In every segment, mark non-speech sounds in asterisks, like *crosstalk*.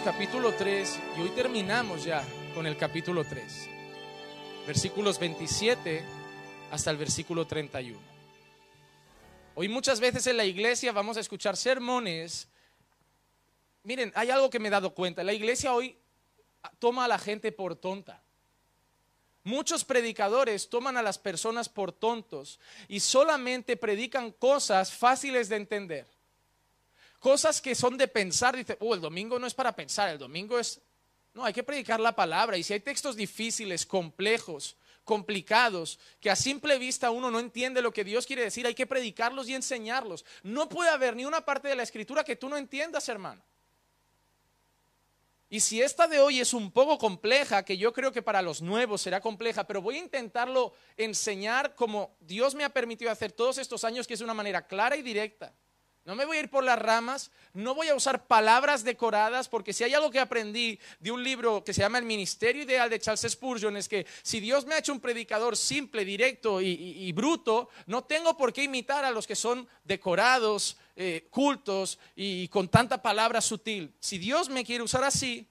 capítulo 3 y hoy terminamos ya con el capítulo 3, versículos 27 hasta el versículo 31. Hoy muchas veces en la iglesia vamos a escuchar sermones. Miren, hay algo que me he dado cuenta. La iglesia hoy toma a la gente por tonta. Muchos predicadores toman a las personas por tontos y solamente predican cosas fáciles de entender. Cosas que son de pensar, dice, oh, el domingo no es para pensar, el domingo es... No, hay que predicar la palabra. Y si hay textos difíciles, complejos, complicados, que a simple vista uno no entiende lo que Dios quiere decir, hay que predicarlos y enseñarlos. No puede haber ni una parte de la escritura que tú no entiendas, hermano. Y si esta de hoy es un poco compleja, que yo creo que para los nuevos será compleja, pero voy a intentarlo enseñar como Dios me ha permitido hacer todos estos años, que es una manera clara y directa. No me voy a ir por las ramas, no voy a usar palabras decoradas, porque si hay algo que aprendí de un libro que se llama El Ministerio Ideal de Charles Spurgeon, es que si Dios me ha hecho un predicador simple, directo y, bruto, no tengo por qué imitar a los que son decorados, eh, cultos y, con tanta palabra sutil. Si Dios me quiere usar así,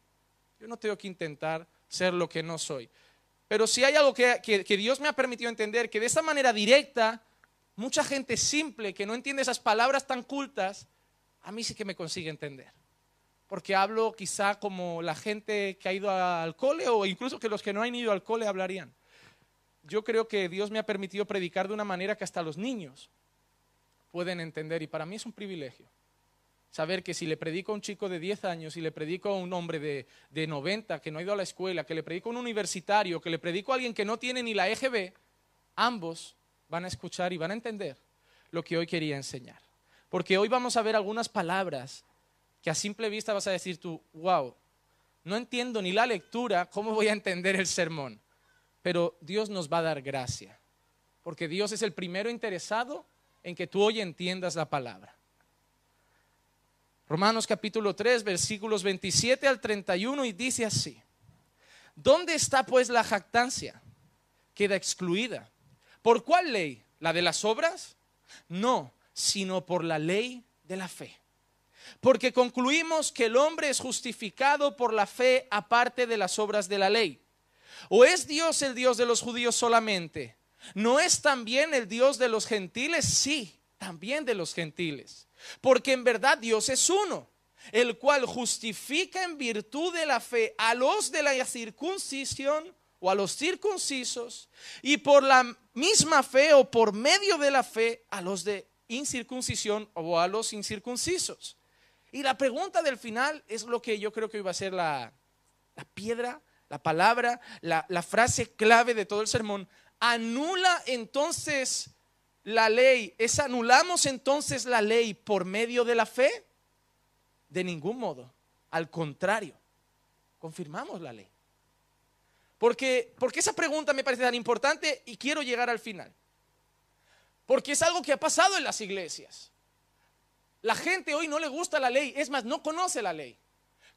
yo no tengo que intentar ser lo que no soy. Pero si hay algo que, que Dios me ha permitido entender, que de esa manera directa, mucha gente simple que no entiende esas palabras tan cultas, a mí sí que me consigue entender. Porque hablo quizá como la gente que ha ido al cole o incluso que los que no han ido al cole hablarían. Yo creo que Dios me ha permitido predicar de una manera que hasta los niños pueden entender y para mí es un privilegio saber que si le predico a un chico de 10 años, si le predico a un hombre de, de 90 que no ha ido a la escuela, que le predico a un universitario, que le predico a alguien que no tiene ni la EGB, ambos van a escuchar y van a entender lo que hoy quería enseñar. Porque hoy vamos a ver algunas palabras que a simple vista vas a decir tú, wow, no entiendo ni la lectura, ¿cómo voy a entender el sermón? Pero Dios nos va a dar gracia, porque Dios es el primero interesado en que tú hoy entiendas la palabra. Romanos capítulo 3, versículos 27 al 31 y dice así, ¿dónde está pues la jactancia? Queda excluida. ¿Por cuál ley? ¿La de las obras? No, sino por la ley de la fe. Porque concluimos que el hombre es justificado por la fe aparte de las obras de la ley. ¿O es Dios el Dios de los judíos solamente? ¿No es también el Dios de los gentiles? Sí, también de los gentiles. Porque en verdad Dios es uno, el cual justifica en virtud de la fe a los de la circuncisión o a los circuncisos y por la misma fe o por medio de la fe a los de incircuncisión o a los incircuncisos. Y la pregunta del final es lo que yo creo que iba a ser la, piedra, la palabra, la, la frase clave de todo el sermón. Anula entonces la ley. ¿Es anulamos entonces la ley por medio de la fe? De ningún modo. Al contrario, confirmamos la ley. Porque, porque esa pregunta me parece tan importante y quiero llegar al final. Porque es algo que ha pasado en las iglesias. La gente hoy no le gusta la ley, es más, no conoce la ley.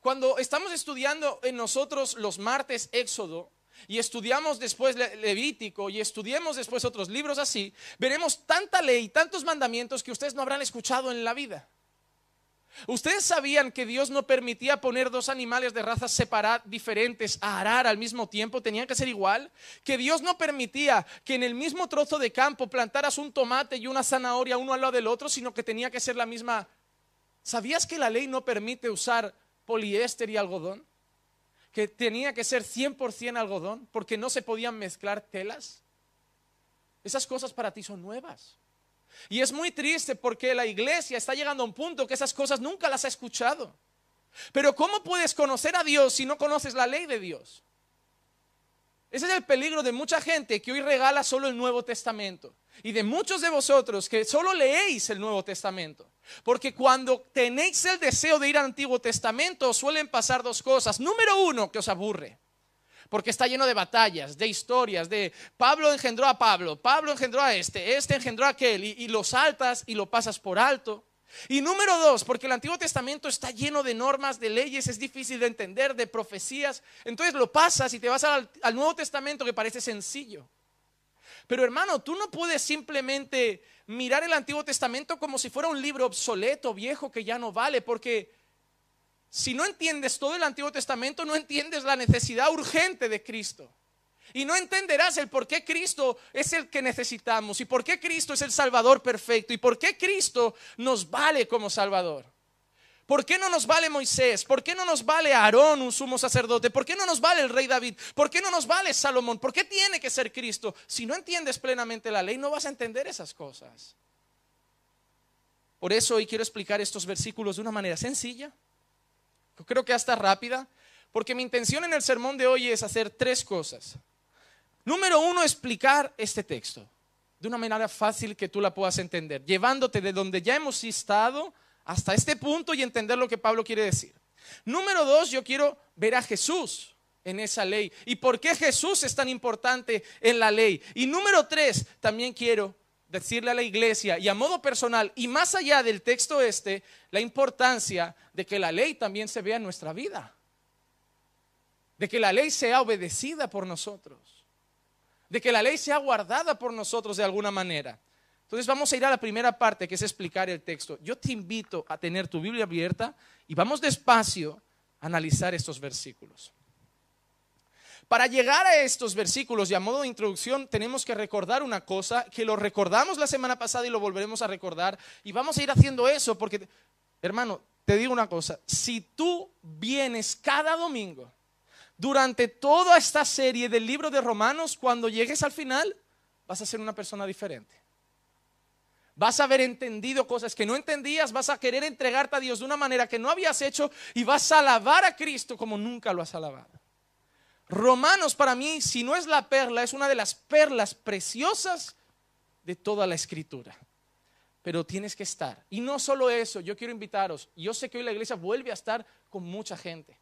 Cuando estamos estudiando en nosotros los martes Éxodo y estudiamos después Levítico y estudiemos después otros libros así, veremos tanta ley, tantos mandamientos que ustedes no habrán escuchado en la vida. ¿Ustedes sabían que Dios no permitía poner dos animales de razas separadas, diferentes, a arar al mismo tiempo? ¿Tenían que ser igual? ¿Que Dios no permitía que en el mismo trozo de campo plantaras un tomate y una zanahoria uno al lado del otro, sino que tenía que ser la misma? ¿Sabías que la ley no permite usar poliéster y algodón? ¿Que tenía que ser 100% algodón porque no se podían mezclar telas? Esas cosas para ti son nuevas. Y es muy triste porque la iglesia está llegando a un punto que esas cosas nunca las ha escuchado. Pero ¿cómo puedes conocer a Dios si no conoces la ley de Dios? Ese es el peligro de mucha gente que hoy regala solo el Nuevo Testamento y de muchos de vosotros que solo leéis el Nuevo Testamento. Porque cuando tenéis el deseo de ir al Antiguo Testamento suelen pasar dos cosas. Número uno, que os aburre porque está lleno de batallas, de historias, de Pablo engendró a Pablo, Pablo engendró a este, este engendró a aquel, y, lo saltas y lo pasas por alto. Y número dos, porque el Antiguo Testamento está lleno de normas, de leyes, es difícil de entender, de profecías. Entonces lo pasas y te vas al, Nuevo Testamento que parece sencillo. Pero hermano, tú no puedes simplemente mirar el Antiguo Testamento como si fuera un libro obsoleto, viejo, que ya no vale, porque si no entiendes todo el Antiguo Testamento, no entiendes la necesidad urgente de Cristo. Y no entenderás el por qué Cristo es el que necesitamos y por qué Cristo es el Salvador perfecto y por qué Cristo nos vale como Salvador. ¿Por qué no nos vale Moisés? ¿Por qué no nos vale Aarón, un sumo sacerdote? ¿Por qué no nos vale el rey David? ¿Por qué no nos vale Salomón? ¿Por qué tiene que ser Cristo? Si no entiendes plenamente la ley, no vas a entender esas cosas. Por eso hoy quiero explicar estos versículos de una manera sencilla, creo que hasta rápida, porque mi intención en el sermón de hoy es hacer tres cosas. Número uno, explicar este texto de una manera fácil que tú la puedas entender, llevándote de donde ya hemos estado hasta este punto y entender lo que Pablo quiere decir. Número dos, yo quiero ver a Jesús en esa ley y por qué Jesús es tan importante en la ley. Y número tres, también quiero decirle a la iglesia y a modo personal y más allá del texto este, la importancia de que la ley también se vea en nuestra vida, de que la ley sea obedecida por nosotros, de que la ley sea guardada por nosotros de alguna manera. Entonces vamos a ir a la primera parte que es explicar el texto. Yo te invito a tener tu Biblia abierta y vamos despacio a analizar estos versículos. Para llegar a estos versículos y a modo de introducción tenemos que recordar una cosa que lo recordamos la semana pasada y lo volveremos a recordar y vamos a ir haciendo eso porque, hermano, te digo una cosa, si tú vienes cada domingo durante toda esta serie del libro de Romanos, cuando llegues al final, vas a ser una persona diferente. Vas a haber entendido cosas que no entendías, vas a querer entregarte a Dios de una manera que no habías hecho y vas a alabar a Cristo como nunca lo has alabado. Romanos para mí, si no es la perla, es una de las perlas preciosas de toda la escritura. Pero tienes que estar. Y no solo eso, yo quiero invitaros. Yo sé que hoy la iglesia vuelve a estar con mucha gente.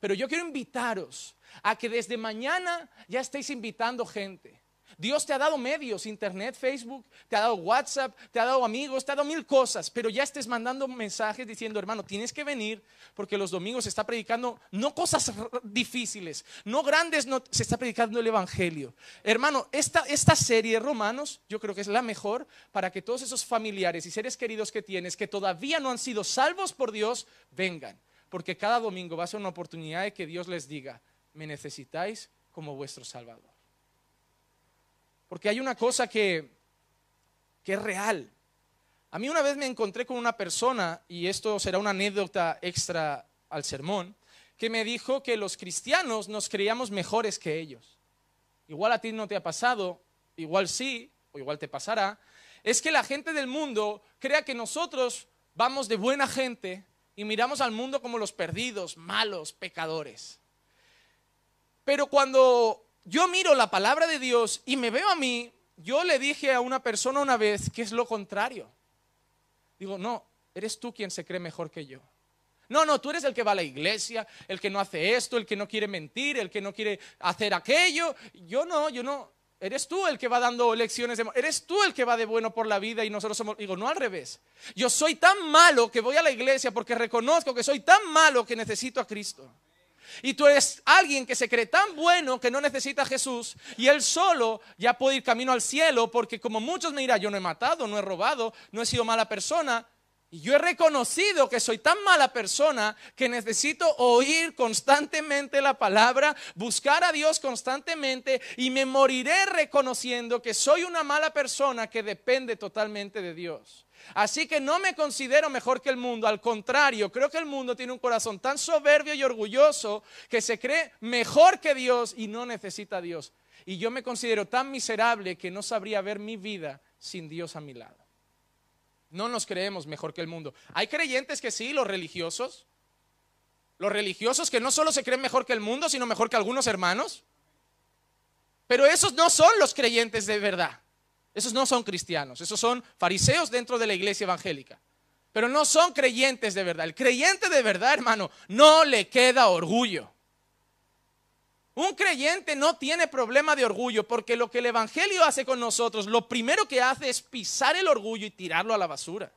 Pero yo quiero invitaros a que desde mañana ya estéis invitando gente. Dios te ha dado medios, internet, Facebook, te ha dado WhatsApp, te ha dado amigos, te ha dado mil cosas, pero ya estés mandando mensajes diciendo, hermano, tienes que venir porque los domingos se está predicando no cosas difíciles, no grandes, se está predicando el Evangelio. Hermano, esta, esta serie de Romanos yo creo que es la mejor para que todos esos familiares y seres queridos que tienes que todavía no han sido salvos por Dios, vengan, porque cada domingo va a ser una oportunidad de que Dios les diga, me necesitáis como vuestro Salvador. Porque hay una cosa que, que es real. A mí una vez me encontré con una persona, y esto será una anécdota extra al sermón, que me dijo que los cristianos nos creíamos mejores que ellos. Igual a ti no te ha pasado, igual sí, o igual te pasará. Es que la gente del mundo crea que nosotros vamos de buena gente y miramos al mundo como los perdidos, malos, pecadores. Pero cuando yo miro la palabra de Dios y me veo a mí, yo le dije a una persona una vez que es lo contrario. Digo, no, eres tú quien se cree mejor que yo. No, no, tú eres el que va a la iglesia, el que no hace esto, el que no quiere mentir, el que no quiere hacer aquello. Yo no, yo no. Eres tú el que va dando lecciones de... Eres tú el que va de bueno por la vida y nosotros somos... Digo, no al revés. Yo soy tan malo que voy a la iglesia porque reconozco que soy tan malo que necesito a Cristo. Y tú eres alguien que se cree tan bueno que no necesita a Jesús y él solo ya puede ir camino al cielo porque como muchos me dirán, yo no he matado, no he robado, no he sido mala persona. Y yo he reconocido que soy tan mala persona que necesito oír constantemente la palabra, buscar a Dios constantemente y me moriré reconociendo que soy una mala persona que depende totalmente de Dios. Así que no me considero mejor que el mundo, al contrario, creo que el mundo tiene un corazón tan soberbio y orgulloso que se cree mejor que Dios y no necesita a Dios. Y yo me considero tan miserable que no sabría ver mi vida sin Dios a mi lado. No nos creemos mejor que el mundo. Hay creyentes que sí, los religiosos. Los religiosos que no solo se creen mejor que el mundo, sino mejor que algunos hermanos. Pero esos no son los creyentes de verdad. Esos no son cristianos, esos son fariseos dentro de la iglesia evangélica. Pero no son creyentes de verdad. El creyente de verdad, hermano, no le queda orgullo. Un creyente no tiene problema de orgullo porque lo que el Evangelio hace con nosotros, lo primero que hace es pisar el orgullo y tirarlo a la basura.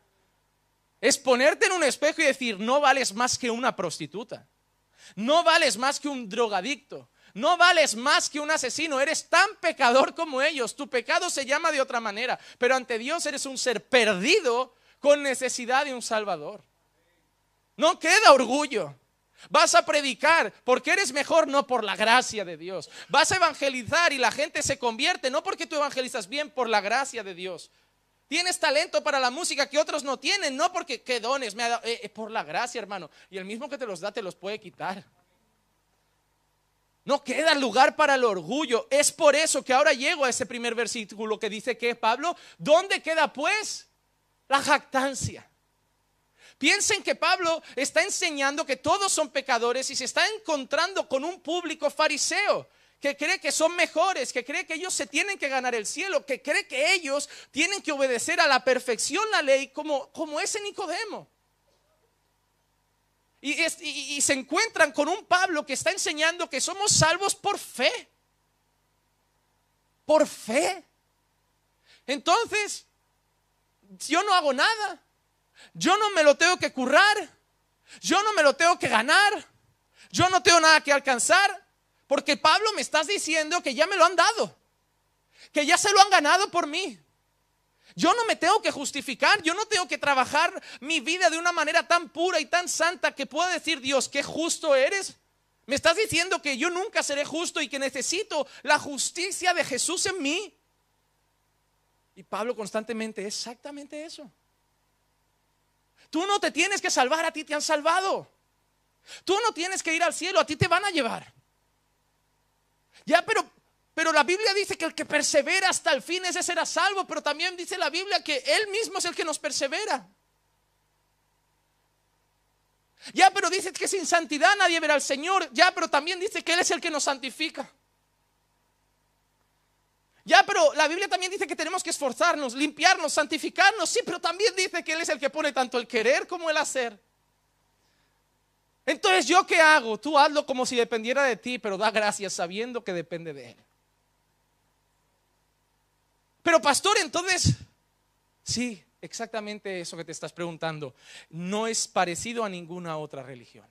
Es ponerte en un espejo y decir, no vales más que una prostituta. No vales más que un drogadicto. No vales más que un asesino, eres tan pecador como ellos. Tu pecado se llama de otra manera, pero ante Dios eres un ser perdido con necesidad de un Salvador. No queda orgullo. Vas a predicar porque eres mejor, no por la gracia de Dios. Vas a evangelizar y la gente se convierte, no porque tú evangelizas bien, por la gracia de Dios. Tienes talento para la música que otros no tienen, no porque qué dones me ha eh, eh, por la gracia, hermano. Y el mismo que te los da te los puede quitar. No queda lugar para el orgullo. Es por eso que ahora llego a ese primer versículo que dice que Pablo, ¿dónde queda pues la jactancia? Piensen que Pablo está enseñando que todos son pecadores y se está encontrando con un público fariseo que cree que son mejores, que cree que ellos se tienen que ganar el cielo, que cree que ellos tienen que obedecer a la perfección la ley como, como ese Nicodemo. y se encuentran con un Pablo que está enseñando que somos salvos por fe. Por fe. Entonces, yo no hago nada. Yo no me lo tengo que currar. Yo no me lo tengo que ganar. Yo no tengo nada que alcanzar. Porque Pablo me estás diciendo que ya me lo han dado, que ya se lo han ganado por mí. Yo no me tengo que justificar, yo no tengo que trabajar mi vida de una manera tan pura y tan santa que pueda decir Dios, que justo eres. Me estás diciendo que yo nunca seré justo y que necesito la justicia de Jesús en mí. Y Pablo constantemente, exactamente eso. Tú no te tienes que salvar, a ti te han salvado. Tú no tienes que ir al cielo, a ti te van a llevar. Ya, pero, pero la Biblia dice que el que persevera hasta el fin ese será salvo, pero también dice la Biblia que Él mismo es el que nos persevera. Ya, pero dice que sin santidad nadie verá al Señor. Ya, pero también dice que Él es el que nos santifica. Ya, pero la Biblia también dice que tenemos que esforzarnos, limpiarnos, santificarnos. Sí, pero también dice que Él es el que pone tanto el querer como el hacer. Entonces, ¿yo qué hago? Tú hazlo como si dependiera de ti, pero da gracias sabiendo que depende de Él. Pero pastor, entonces, sí, exactamente eso que te estás preguntando, no es parecido a ninguna otra religión.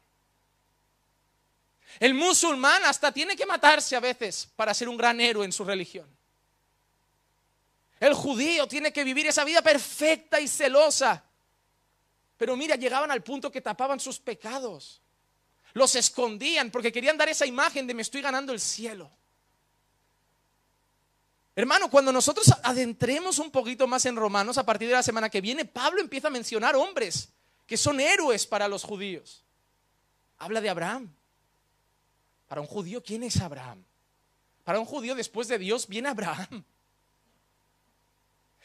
El musulmán hasta tiene que matarse a veces para ser un gran héroe en su religión. El judío tiene que vivir esa vida perfecta y celosa pero mira, llegaban al punto que tapaban sus pecados. Los escondían porque querían dar esa imagen de me estoy ganando el cielo. Hermano, cuando nosotros adentremos un poquito más en Romanos, a partir de la semana que viene, Pablo empieza a mencionar hombres que son héroes para los judíos. Habla de Abraham. Para un judío, ¿quién es Abraham? Para un judío, después de Dios, viene Abraham.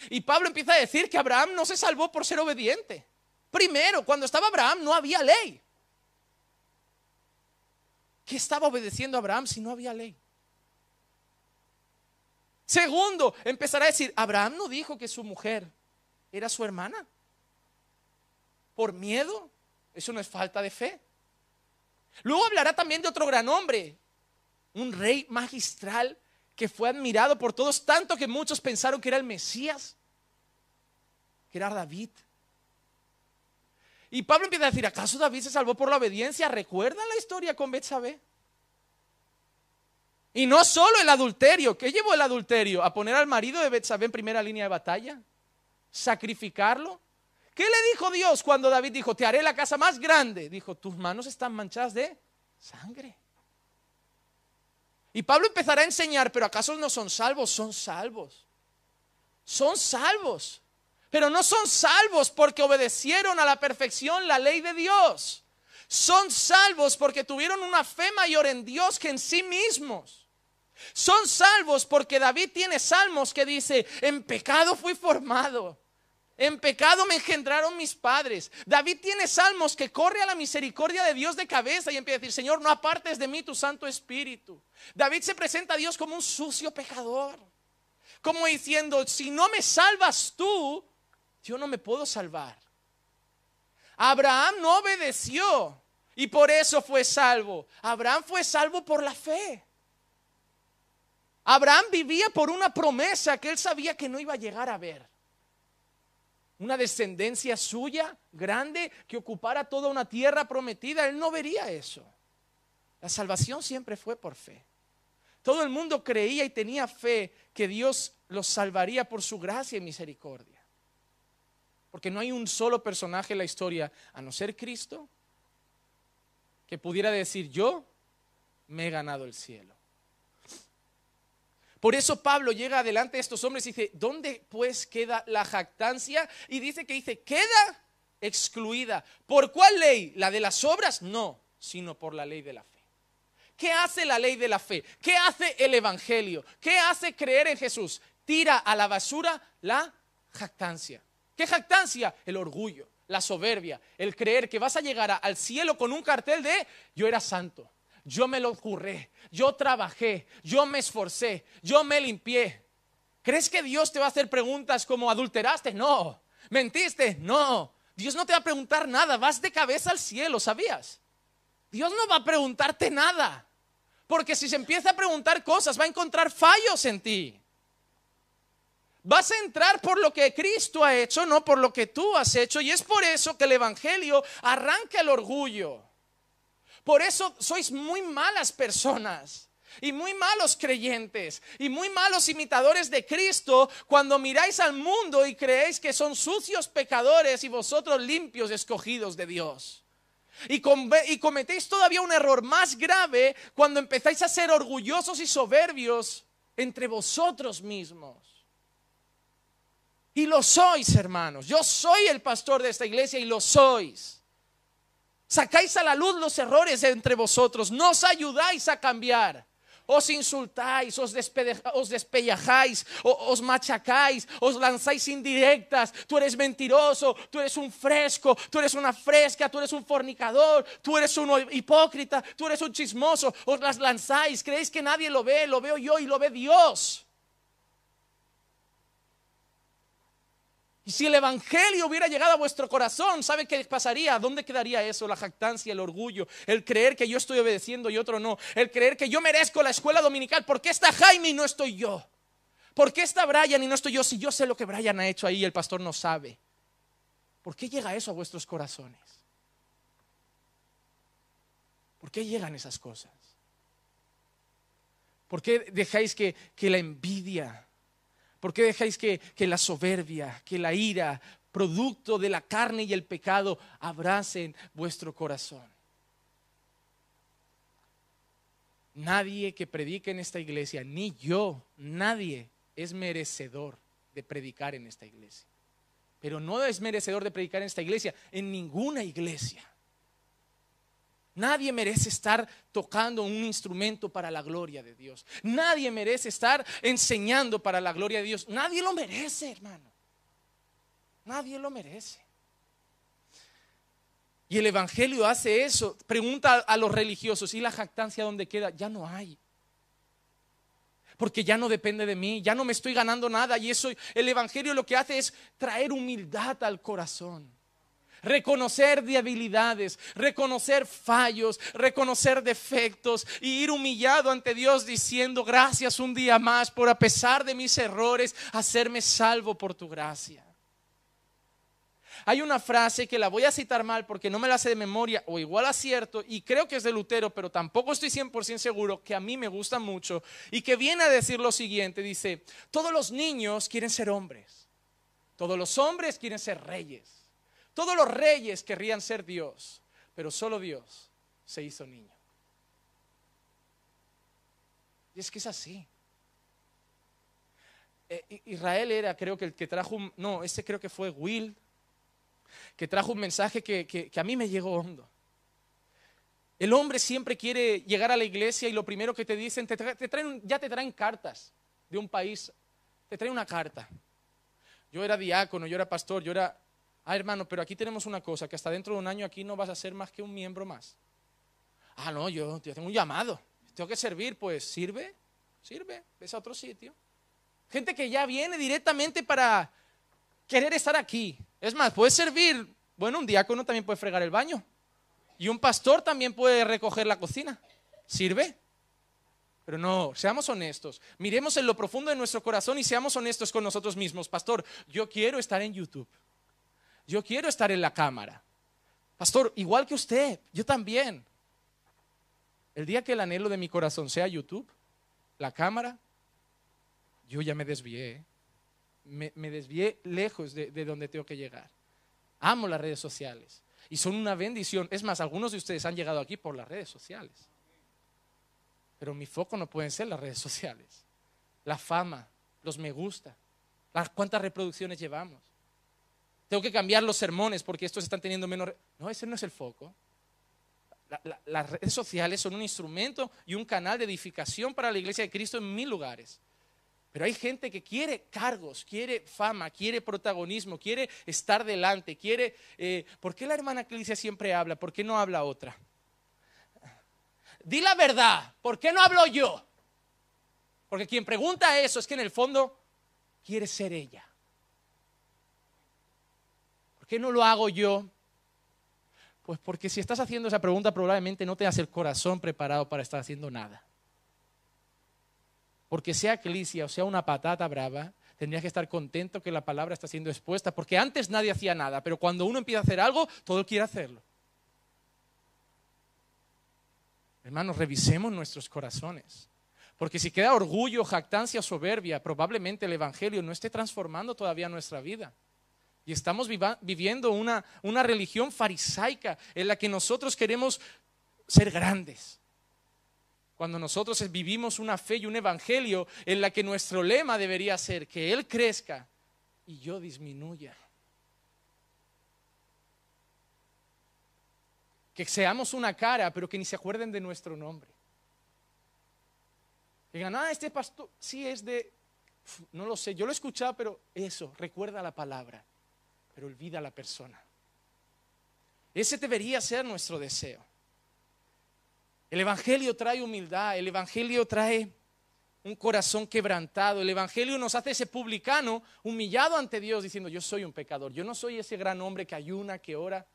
Y Pablo empieza a decir que Abraham no se salvó por ser obediente. Primero, cuando estaba Abraham no había ley. ¿Qué estaba obedeciendo Abraham si no había ley? Segundo, empezará a decir, Abraham no dijo que su mujer era su hermana. ¿Por miedo? Eso no es falta de fe. Luego hablará también de otro gran hombre, un rey magistral que fue admirado por todos, tanto que muchos pensaron que era el Mesías, que era David. Y Pablo empieza a decir, ¿acaso David se salvó por la obediencia? ¿Recuerda la historia con Betsabé? Y no solo el adulterio. ¿Qué llevó el adulterio? ¿A poner al marido de Betsabé en primera línea de batalla? ¿Sacrificarlo? ¿Qué le dijo Dios cuando David dijo, te haré la casa más grande? Dijo, tus manos están manchadas de sangre. Y Pablo empezará a enseñar, pero ¿acaso no son salvos? Son salvos. Son salvos pero no son salvos porque obedecieron a la perfección la ley de Dios. Son salvos porque tuvieron una fe mayor en Dios que en sí mismos. Son salvos porque David tiene salmos que dice, en pecado fui formado. En pecado me engendraron mis padres. David tiene salmos que corre a la misericordia de Dios de cabeza y empieza a decir, Señor, no apartes de mí tu Santo Espíritu. David se presenta a Dios como un sucio pecador, como diciendo, si no me salvas tú, yo no me puedo salvar. Abraham no obedeció y por eso fue salvo. Abraham fue salvo por la fe. Abraham vivía por una promesa que él sabía que no iba a llegar a ver. Una descendencia suya grande que ocupara toda una tierra prometida. Él no vería eso. La salvación siempre fue por fe. Todo el mundo creía y tenía fe que Dios los salvaría por su gracia y misericordia. Porque no hay un solo personaje en la historia, a no ser Cristo, que pudiera decir, yo me he ganado el cielo. Por eso Pablo llega adelante a estos hombres y dice, ¿dónde pues queda la jactancia? Y dice que dice, queda excluida. ¿Por cuál ley? ¿La de las obras? No, sino por la ley de la fe. ¿Qué hace la ley de la fe? ¿Qué hace el Evangelio? ¿Qué hace creer en Jesús? Tira a la basura la jactancia. ¿Qué jactancia? El orgullo, la soberbia, el creer que vas a llegar al cielo con un cartel de yo era santo, yo me lo curré, yo trabajé, yo me esforcé, yo me limpié. ¿Crees que Dios te va a hacer preguntas como adulteraste? No. ¿Mentiste? No. Dios no te va a preguntar nada, vas de cabeza al cielo, ¿sabías? Dios no va a preguntarte nada, porque si se empieza a preguntar cosas, va a encontrar fallos en ti. Vas a entrar por lo que Cristo ha hecho, no por lo que tú has hecho. Y es por eso que el Evangelio arranca el orgullo. Por eso sois muy malas personas y muy malos creyentes y muy malos imitadores de Cristo cuando miráis al mundo y creéis que son sucios pecadores y vosotros limpios escogidos de Dios. Y, cometéis todavía un error más grave cuando empezáis a ser orgullosos y soberbios entre vosotros mismos. Y lo sois, hermanos. Yo soy el pastor de esta iglesia y lo sois. Sacáis a la luz los errores entre vosotros. Nos ayudáis a cambiar. Os insultáis, os, os despellajáis, os machacáis, os lanzáis indirectas. Tú eres mentiroso, tú eres un fresco, tú eres una fresca, tú eres un fornicador, tú eres un hipócrita, tú eres un chismoso. Os las lanzáis, creéis que nadie lo ve, lo veo yo y lo ve Dios. Si el Evangelio hubiera llegado a vuestro corazón, ¿sabe qué pasaría? ¿Dónde quedaría eso? La jactancia, el orgullo, el creer que yo estoy obedeciendo y otro no, el creer que yo merezco la escuela dominical. ¿Por qué está Jaime y no estoy yo? ¿Por qué está Brian y no estoy yo si yo sé lo que Brian ha hecho ahí y el pastor no sabe? ¿Por qué llega eso a vuestros corazones? ¿Por qué llegan esas cosas? ¿Por qué dejáis que la envidia ¿Por qué dejáis que, la soberbia, que la ira, producto de la carne y el pecado, abracen vuestro corazón? Nadie que predique en esta iglesia, ni yo, nadie es merecedor de predicar en esta iglesia. Pero no es merecedor de predicar en esta iglesia, en ninguna iglesia. Nadie merece estar tocando un instrumento para la gloria de Dios. Nadie merece estar enseñando para la gloria de Dios. Nadie lo merece, hermano. Nadie lo merece. Y el Evangelio hace eso. Pregunta a los religiosos, ¿y la jactancia dónde queda? Ya no hay. Porque ya no depende de mí, ya no me estoy ganando nada. Y eso, el Evangelio lo que hace es traer humildad al corazón reconocer debilidades, reconocer fallos, reconocer defectos y ir humillado ante Dios diciendo gracias un día más por a pesar de mis errores, hacerme salvo por tu gracia. Hay una frase que la voy a citar mal porque no me la sé de memoria o igual acierto y creo que es de Lutero, pero tampoco estoy 100% seguro, que a mí me gusta mucho y que viene a decir lo siguiente, dice, todos los niños quieren ser hombres, todos los hombres quieren ser reyes, todos los reyes querrían ser Dios, pero solo Dios se hizo niño. Y es que es así. Eh, Israel era, creo que el que trajo, un, no, ese creo que fue Will, que trajo un mensaje que, a mí me llegó hondo. El hombre siempre quiere llegar a la iglesia y lo primero que te dicen, traen, ya te traen cartas de un país, te traen una carta. Yo era diácono, yo era pastor, yo era Ah, hermano, pero aquí tenemos una cosa, que hasta dentro de un año aquí no vas a ser más que un miembro más. Ah, no, yo, tengo un llamado. Tengo que servir, pues sirve, sirve, ves a otro sitio. Gente que ya viene directamente para querer estar aquí. Es más, puedes servir, bueno, un diácono también puede fregar el baño. Y un pastor también puede recoger la cocina. Sirve. Pero no, seamos honestos. Miremos en lo profundo de nuestro corazón y seamos honestos con nosotros mismos. Pastor, yo quiero estar en YouTube. Yo quiero estar en la cámara. Pastor, igual que usted, yo también. El día que el anhelo de mi corazón sea YouTube, la cámara, yo ya me desvié. ¿eh? Me, desvié lejos de, de donde tengo que llegar. Amo las redes sociales y son una bendición. Es más, algunos de ustedes han llegado aquí por las redes sociales. Pero mi foco no pueden ser las redes sociales. La fama, los me gusta, las cuántas reproducciones llevamos. Tengo que cambiar los sermones porque estos están teniendo menos... No, ese no es el foco. las redes sociales son un instrumento y un canal de edificación para la iglesia de Cristo en mil lugares. Pero hay gente que quiere cargos, quiere fama, quiere protagonismo, quiere estar delante, quiere... Eh, ¿Por qué la hermana Clicia siempre habla? ¿Por qué no habla otra? Di la verdad, ¿por qué no hablo yo? Porque quien pregunta eso es que en el fondo quiere ser ella. ¿Por qué no lo hago yo? Pues porque si estás haciendo esa pregunta probablemente no te tengas el corazón preparado para estar haciendo nada. Porque sea eclisia o sea una patata brava, tendrías que estar contento que la palabra está siendo expuesta, porque antes nadie hacía nada, pero cuando uno empieza a hacer algo, todo quiere hacerlo. Hermanos, revisemos nuestros corazones. Porque si queda orgullo, jactancia, soberbia, probablemente el Evangelio no esté transformando todavía nuestra vida. Y estamos viviendo una, una religión farisaica en la que nosotros queremos ser grandes. Cuando nosotros vivimos una fe y un evangelio en la que nuestro lema debería ser que Él crezca y yo disminuya. Que seamos una cara, pero que ni se acuerden de nuestro nombre. digan, ah, este pastor, sí es de, no lo sé, yo lo he escuchado, pero eso, recuerda la palabra pero olvida a la persona. Ese debería ser nuestro deseo. El Evangelio trae humildad, el Evangelio trae un corazón quebrantado, el Evangelio nos hace ese publicano humillado ante Dios diciendo, yo soy un pecador, yo no soy ese gran hombre que ayuna, que ora.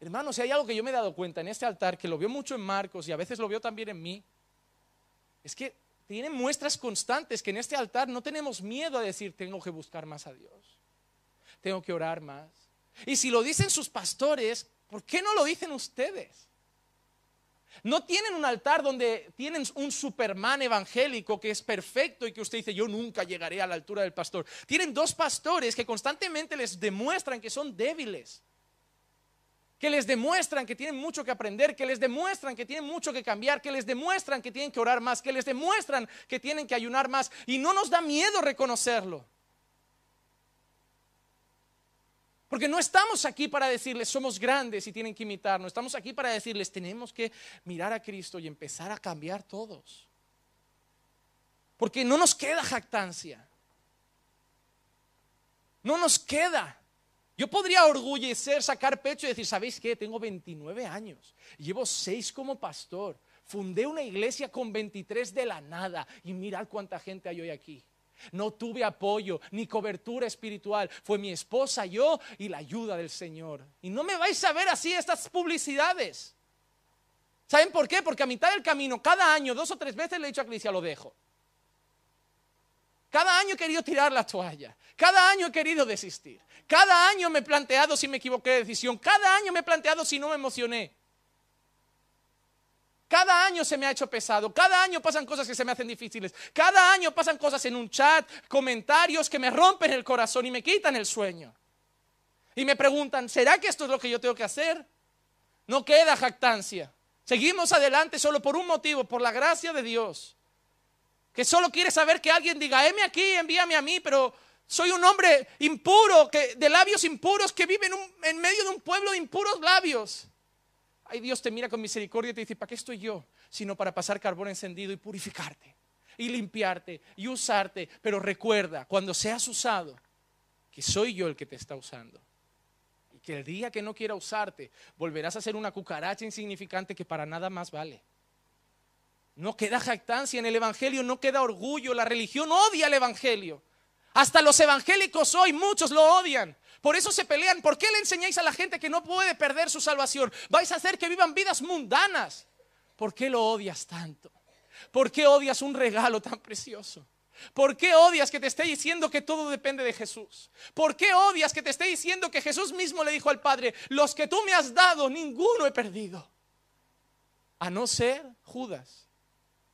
Hermanos si hay algo que yo me he dado cuenta en este altar, que lo veo mucho en Marcos y a veces lo veo también en mí, es que tiene muestras constantes que en este altar no tenemos miedo a decir, tengo que buscar más a Dios tengo que orar más. Y si lo dicen sus pastores, ¿por qué no lo dicen ustedes? No tienen un altar donde tienen un Superman evangélico que es perfecto y que usted dice, yo nunca llegaré a la altura del pastor. Tienen dos pastores que constantemente les demuestran que son débiles, que les demuestran que tienen mucho que aprender, que les demuestran que tienen mucho que cambiar, que les demuestran que tienen que orar más, que les demuestran que tienen que ayunar más. Y no nos da miedo reconocerlo. Porque no estamos aquí para decirles somos grandes y tienen que imitarnos. Estamos aquí para decirles tenemos que mirar a Cristo y empezar a cambiar todos. Porque no nos queda jactancia. No nos queda. Yo podría orgullecer, sacar pecho y decir, ¿sabéis qué? Tengo 29 años. Llevo 6 como pastor. Fundé una iglesia con 23 de la nada. Y mirad cuánta gente hay hoy aquí no tuve apoyo ni cobertura espiritual. Fue mi esposa, yo y la ayuda del Señor. Y no me vais a ver así estas publicidades. ¿Saben por qué? Porque a mitad del camino, cada año, dos o tres veces le he dicho a Cristian, lo dejo. Cada año he querido tirar la toalla. Cada año he querido desistir. Cada año me he planteado si me equivoqué de decisión. Cada año me he planteado si no me emocioné. Cada año se me ha hecho pesado, cada año pasan cosas que se me hacen difíciles, cada año pasan cosas en un chat, comentarios que me rompen el corazón y me quitan el sueño. Y me preguntan, ¿será que esto es lo que yo tengo que hacer? No queda jactancia. Seguimos adelante solo por un motivo, por la gracia de Dios. Que solo quiere saber que alguien diga, heme aquí, envíame a mí, pero soy un hombre impuro, que, de labios impuros, que vive en medio de un pueblo de impuros labios. Ay, Dios te mira con misericordia y te dice, ¿para qué estoy yo? Sino para pasar carbón encendido y purificarte, y limpiarte, y usarte. Pero recuerda, cuando seas usado, que soy yo el que te está usando. Y que el día que no quiera usarte, volverás a ser una cucaracha insignificante que para nada más vale. No queda jactancia en el Evangelio, no queda orgullo. La religión odia el Evangelio. Hasta los evangélicos hoy muchos lo odian. Por eso se pelean. ¿Por qué le enseñáis a la gente que no puede perder su salvación? Vais a hacer que vivan vidas mundanas. ¿Por qué lo odias tanto? ¿Por qué odias un regalo tan precioso? ¿Por qué odias que te esté diciendo que todo depende de Jesús? ¿Por qué odias que te esté diciendo que Jesús mismo le dijo al Padre, los que tú me has dado, ninguno he perdido? A no ser Judas,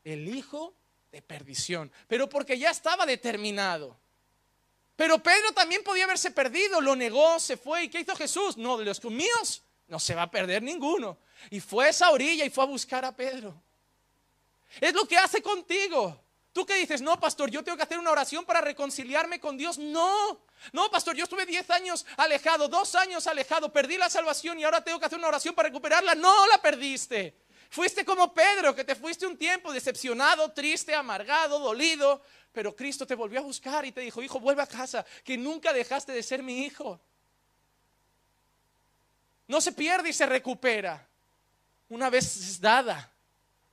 el hijo de perdición, pero porque ya estaba determinado. Pero Pedro también podía haberse perdido, lo negó, se fue. ¿Y qué hizo Jesús? No, de los míos no se va a perder ninguno. Y fue a esa orilla y fue a buscar a Pedro. Es lo que hace contigo. Tú que dices, no, pastor, yo tengo que hacer una oración para reconciliarme con Dios. No, no, pastor, yo estuve 10 años alejado, dos años alejado, perdí la salvación y ahora tengo que hacer una oración para recuperarla. No la perdiste. Fuiste como Pedro, que te fuiste un tiempo decepcionado, triste, amargado, dolido, pero Cristo te volvió a buscar y te dijo, hijo, vuelve a casa, que nunca dejaste de ser mi hijo. No se pierde y se recupera. Una vez es dada,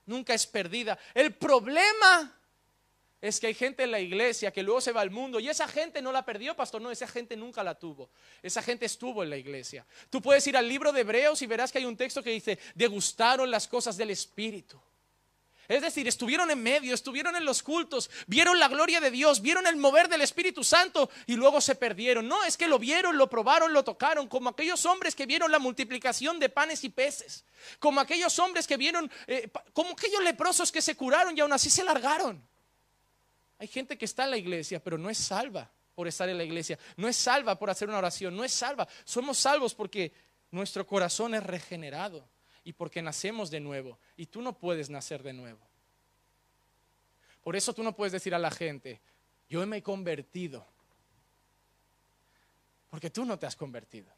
nunca es perdida. El problema es que hay gente en la iglesia que luego se va al mundo y esa gente no la perdió, pastor, no, esa gente nunca la tuvo. Esa gente estuvo en la iglesia. Tú puedes ir al libro de Hebreos y verás que hay un texto que dice, degustaron las cosas del Espíritu. Es decir, estuvieron en medio, estuvieron en los cultos, vieron la gloria de Dios, vieron el mover del Espíritu Santo y luego se perdieron. No, es que lo vieron, lo probaron, lo tocaron, como aquellos hombres que vieron la multiplicación de panes y peces, como aquellos hombres que vieron, eh, como aquellos leprosos que se curaron y aún así se largaron. Hay gente que está en la iglesia, pero no es salva por estar en la iglesia, no es salva por hacer una oración, no es salva. Somos salvos porque nuestro corazón es regenerado y porque nacemos de nuevo. Y tú no puedes nacer de nuevo. Por eso tú no puedes decir a la gente, yo me he convertido. Porque tú no te has convertido.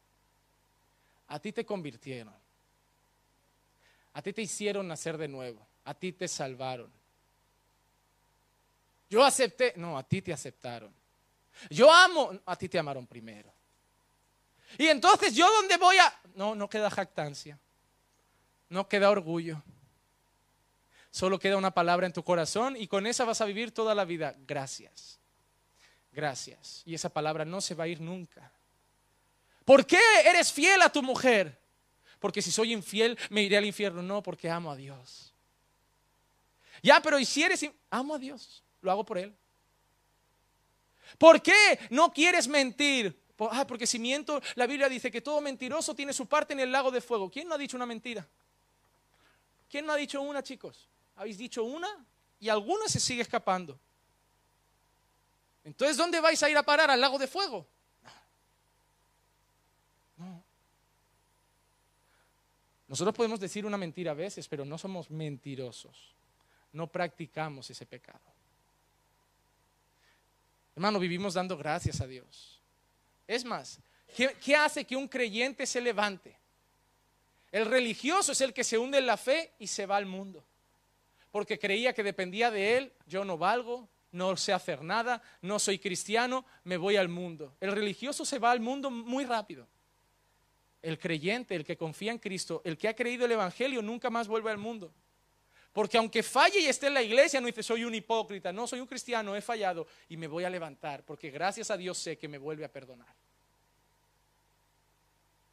A ti te convirtieron. A ti te hicieron nacer de nuevo. A ti te salvaron. Yo acepté, no, a ti te aceptaron. Yo amo, a ti te amaron primero. Y entonces yo donde voy a... No, no queda jactancia, no queda orgullo. Solo queda una palabra en tu corazón y con esa vas a vivir toda la vida. Gracias, gracias. Y esa palabra no se va a ir nunca. ¿Por qué eres fiel a tu mujer? Porque si soy infiel me iré al infierno. No, porque amo a Dios. Ya, pero ¿y si eres... Amo a Dios. Lo hago por Él. ¿Por qué no quieres mentir? Ah, porque si miento, la Biblia dice que todo mentiroso tiene su parte en el lago de fuego. ¿Quién no ha dicho una mentira? ¿Quién no ha dicho una, chicos? Habéis dicho una y alguna se sigue escapando. Entonces, ¿dónde vais a ir a parar? ¿Al lago de fuego? Nosotros podemos decir una mentira a veces, pero no somos mentirosos. No practicamos ese pecado. Hermano, vivimos dando gracias a Dios. Es más, ¿qué, ¿qué, hace que un creyente se levante? El religioso es el que se hunde en la fe y se va al mundo. Porque creía que dependía de él, yo no valgo, no sé hacer nada, no soy cristiano, me voy al mundo. El religioso se va al mundo muy rápido. El creyente, el que confía en Cristo, el que ha creído el Evangelio, nunca más vuelve al mundo. Porque aunque falle y esté en la iglesia, no dice, soy un hipócrita, no, soy un cristiano, he fallado y me voy a levantar, porque gracias a Dios sé que me vuelve a perdonar.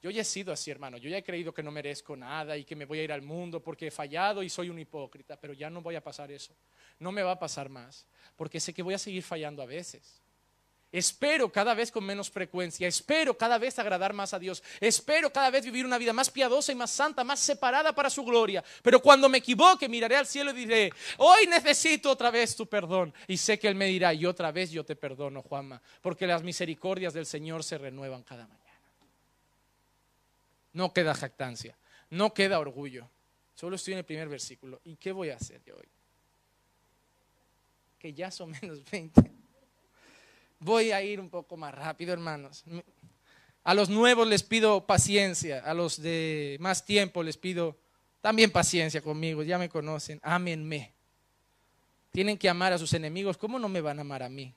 Yo ya he sido así, hermano, yo ya he creído que no merezco nada y que me voy a ir al mundo porque he fallado y soy un hipócrita, pero ya no voy a pasar eso, no me va a pasar más, porque sé que voy a seguir fallando a veces. Espero cada vez con menos frecuencia, espero cada vez agradar más a Dios, espero cada vez vivir una vida más piadosa y más santa, más separada para su gloria. Pero cuando me equivoque, miraré al cielo y diré, hoy necesito otra vez tu perdón. Y sé que Él me dirá, y otra vez yo te perdono, Juanma, porque las misericordias del Señor se renuevan cada mañana. No queda jactancia, no queda orgullo. Solo estoy en el primer versículo. ¿Y qué voy a hacer hoy? Que ya son menos 20. Voy a ir un poco más rápido, hermanos. A los nuevos les pido paciencia, a los de más tiempo les pido también paciencia conmigo, ya me conocen, ámenme. Tienen que amar a sus enemigos, ¿cómo no me van a amar a mí?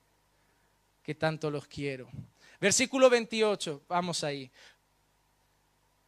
Que tanto los quiero. Versículo 28, vamos ahí.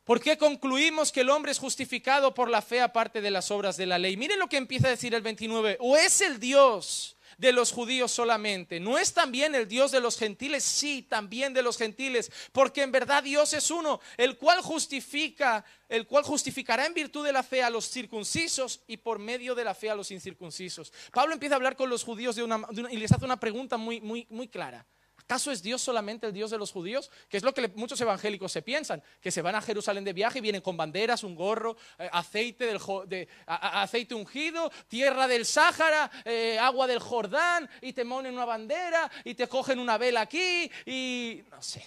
¿Por qué concluimos que el hombre es justificado por la fe aparte de las obras de la ley? Miren lo que empieza a decir el 29. O es el Dios de los judíos solamente. No es también el Dios de los gentiles, sí, también de los gentiles, porque en verdad Dios es uno, el cual justifica, el cual justificará en virtud de la fe a los circuncisos y por medio de la fe a los incircuncisos. Pablo empieza a hablar con los judíos de y les hace una pregunta muy, muy, muy clara. ¿Acaso es Dios solamente el Dios de los judíos? Que es lo que muchos evangélicos se piensan, que se van a Jerusalén de viaje y vienen con banderas, un gorro, eh, aceite, de, aceite ungido, tierra del Sáhara, eh, agua del Jordán, y te monen una bandera, y te cogen una vela aquí, y no sé.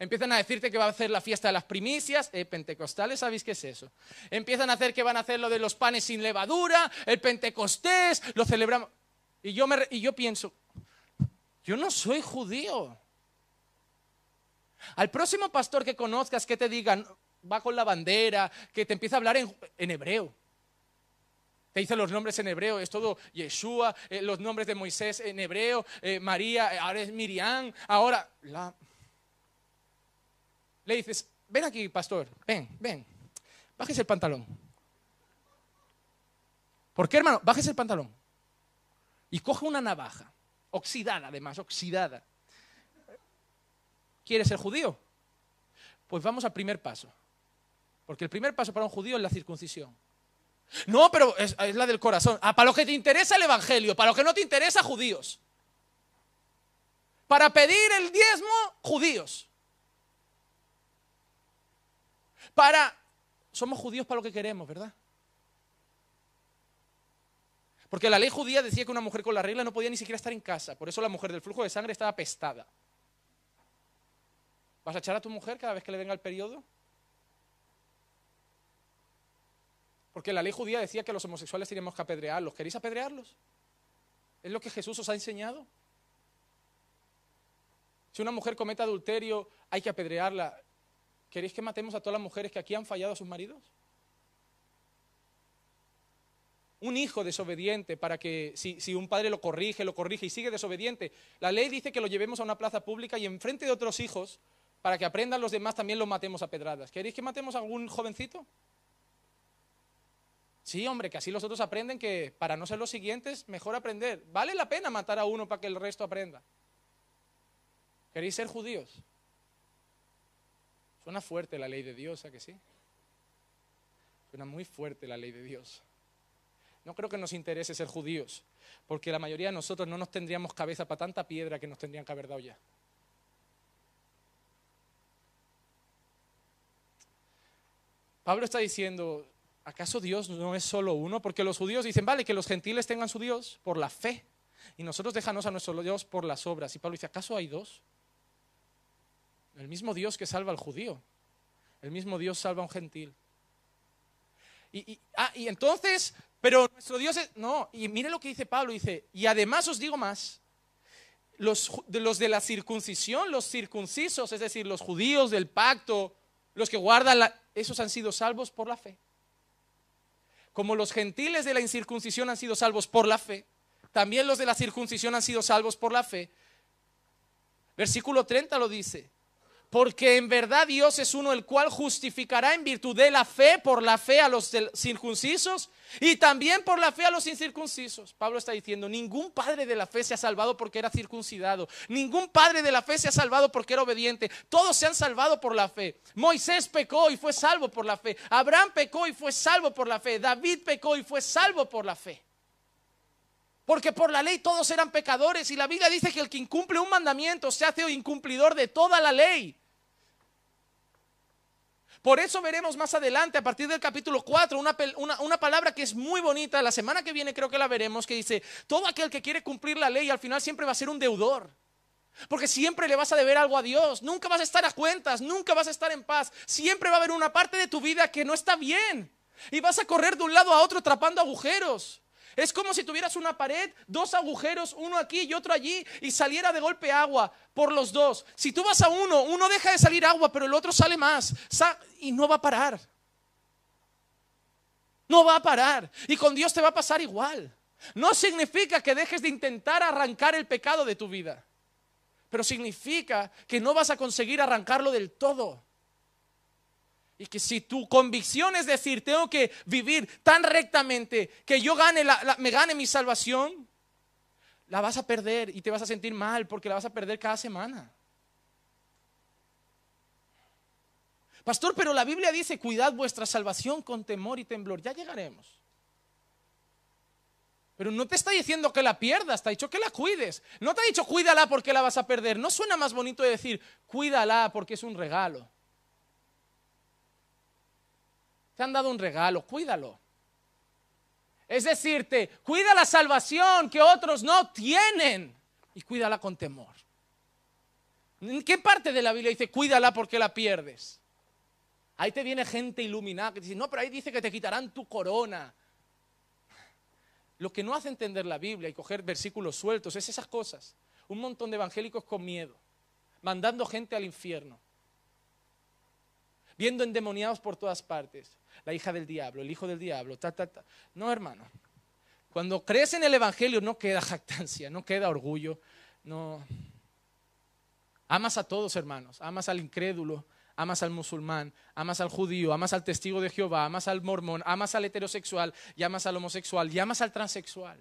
Empiezan a decirte que va a hacer la fiesta de las primicias, eh, pentecostales, ¿sabéis qué es eso? Empiezan a hacer que van a hacer lo de los panes sin levadura, el pentecostés, lo celebramos. Y yo, me, y yo pienso, yo no soy judío. Al próximo pastor que conozcas que te digan, va con la bandera, que te empieza a hablar en, hebreo. Te dice los nombres en hebreo, es todo Yeshua, eh, los nombres de Moisés en hebreo, eh, María, eh, ahora es Miriam, ahora Le dices, ven aquí, pastor, ven, ven, bájese el pantalón. ¿Por qué, hermano? Bájese el pantalón. Y coge una navaja Oxidada, además, oxidada. ¿quieres ser judío? Pues vamos al primer paso. Porque el primer paso para un judío es la circuncisión. No, pero es, la del corazón. Ah, para lo que te interesa el Evangelio, para lo que no te interesa, judíos. Para pedir el diezmo, judíos. Para... Somos judíos para lo que queremos, ¿verdad? Porque la ley judía decía que una mujer con la regla no podía ni siquiera estar en casa. Por eso la mujer del flujo de sangre estaba apestada. ¿Vas a echar a tu mujer cada vez que le venga el periodo? Porque la ley judía decía que los homosexuales teníamos que apedrearlos. ¿Queréis apedrearlos? ¿Es lo que Jesús os ha enseñado? Si una mujer comete adulterio, hay que apedrearla. ¿Queréis que matemos a todas las mujeres que aquí han fallado a sus maridos? un hijo desobediente para que si, un padre lo corrige, lo corrige y sigue desobediente, la ley dice que lo llevemos a una plaza pública y enfrente de otros hijos, para que aprendan los demás, también lo matemos a pedradas. ¿Queréis que matemos a algún jovencito? Sí, hombre, que así los otros aprenden que para no ser los siguientes, mejor aprender. Vale la pena matar a uno para que el resto aprenda. ¿Queréis ser judíos? Suena fuerte la ley de Dios, ¿a que sí? Suena muy fuerte la ley de Dios. No creo que nos interese ser judíos, porque la mayoría de nosotros no nos tendríamos cabeza para tanta piedra que nos tendrían que haber dado ya. Pablo está diciendo, ¿acaso Dios no es solo uno? Porque los judíos dicen, vale, que los gentiles tengan su Dios por la fe, y nosotros déjanos a nuestro Dios por las obras. Y Pablo dice, ¿acaso hay dos? El mismo Dios que salva al judío, el mismo Dios salva a un gentil. Y, y ah, entonces pero nuestro Dios es... No, y mire lo que dice Pablo, dice, y además os digo más, los, los de la circuncisión, los circuncisos, es decir, los judíos del pacto, los que guardan la... Esos han sido salvos por la fe. Como los gentiles de la incircuncisión han sido salvos por la fe, también los de la circuncisión han sido salvos por la fe. Versículo 30 lo dice, porque en verdad Dios es uno el cual justificará en virtud de la fe, por la fe a los circuncisos y también por la fe a los incircuncisos. Pablo está diciendo, ningún padre de la fe se ha salvado porque era circuncidado. Ningún padre de la fe se ha salvado porque era obediente. Todos se han salvado por la fe. Moisés pecó y fue salvo por la fe. Abraham pecó y fue salvo por la fe. David pecó y fue salvo por la fe. Porque por la ley todos eran pecadores y la Biblia dice que el que incumple un mandamiento se hace incumplidor de toda la ley. Por eso veremos más adelante, a partir del capítulo 4, una, palabra que es muy bonita. La semana que viene creo que la veremos, que dice, todo aquel que quiere cumplir la ley al final siempre va a ser un deudor. Porque siempre le vas a deber algo a Dios, nunca vas a estar a cuentas, nunca vas a estar en paz, siempre va a haber una parte de tu vida que no está bien y vas a correr de un lado a otro atrapando agujeros. Es como si tuvieras una pared, dos agujeros, uno aquí y otro allí, y saliera de golpe agua por los dos. Si tú vas a uno, uno deja de salir agua, pero el otro sale más y no va a parar. No va a parar. Y con Dios te va a pasar igual. No significa que dejes de intentar arrancar el pecado de tu vida, pero significa que no vas a conseguir arrancarlo del todo. Y que si tu convicción es decir, tengo que vivir tan rectamente que yo gane la, me gane mi salvación, la vas a perder y te vas a sentir mal porque la vas a perder cada semana. Pastor, pero la Biblia dice, cuidad vuestra salvación con temor y temblor, ya llegaremos. Pero no te está diciendo que la pierdas, te ha dicho que la cuides. No te ha dicho cuídala porque la vas a perder. ¿No suena más bonito de decir cuídala porque es un regalo? Te han dado un regalo, cuídalo. Es decirte, cuida la salvación que otros no tienen y cuídala con temor. ¿En qué parte de la Biblia dice cuídala porque la pierdes? Ahí te viene gente iluminada que dice, no, pero ahí dice que te quitarán tu corona. Lo que no hace entender la Biblia y coger versículos sueltos es esas cosas. Un montón de evangélicos con miedo, mandando gente al infierno, viendo endemoniados por todas partes la hija del diablo, el hijo del diablo, ta, ta, ta. No, hermano. Cuando crees en el Evangelio no queda *laughs* jactancia, no queda orgullo, no... Amas a todos, hermanos, amas al incrédulo, amas al musulmán, amas al judío, amas al testigo de Jehová, amas al mormón, amas al heterosexual, y amas al homosexual, y amas al transexual.